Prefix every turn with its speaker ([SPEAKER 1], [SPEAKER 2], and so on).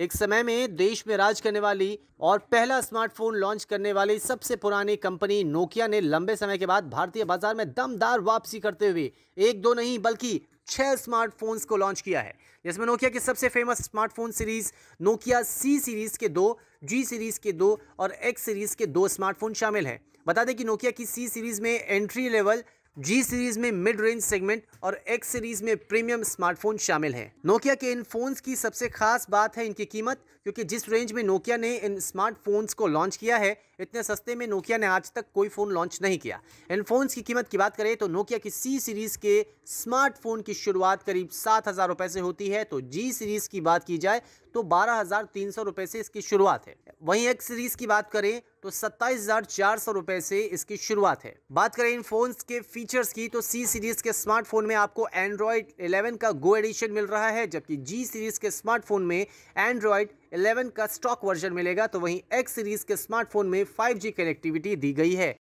[SPEAKER 1] एक समय में देश में राज करने वाली और पहला स्मार्टफोन लॉन्च करने वाली सबसे पुरानी कंपनी नोकिया ने लंबे समय के बाद भारतीय बाजार में दमदार वापसी करते हुए एक दो नहीं बल्कि छह स्मार्टफोन्स को लॉन्च किया है जिसमें नोकिया के सबसे famous smartphone series Nokia C series के दो जी सीरीज के दो और एक्स सीरीज के दो स्मार्टफोन शामिल हैं बता दें कि नोकिया की सी सीरीज में एंट्री लेवल जी सीरीज में मिड रेंज सेगमेंट और एक्स सीरीज में प्रीमियम स्मार्टफोन शामिल है नोकिया के इन फोन्स की सबसे खास बात है इनकी कीमत क्योंकि जिस रेंज में नोकिया ने इन स्मार्टफोन्स को लॉन्च किया है इतने सस्ते में नोकिया ने आज तक कोई फ़ोन लॉन्च नहीं किया इन फोन्स की कीमत की बात करें तो नोकिया की सी सीरीज़ के स्मार्टफोन की शुरुआत करीब सात हज़ार रुपये से होती है तो जी सीरीज़ की बात की जाए तो बारह हज़ार तीन सौ रुपये से इसकी शुरुआत है वहीं एक्स सीरीज़ की बात करें तो सत्ताईस हज़ार चार सौ रुपये से इसकी शुरुआत है बात करें इन फोन्स के फीचर्स की तो सी सीरीज़ के स्मार्टफोन में आपको एंड्रॉयड 11 का गो एडिशन मिल रहा है जबकि जी सीरीज़ के स्मार्टफोन में एंड्रॉयड 11 का स्टॉक वर्जन मिलेगा तो वहीं एक्स सीरीज़ के स्मार्टफोन में 5G कनेक्टिविटी दी गई है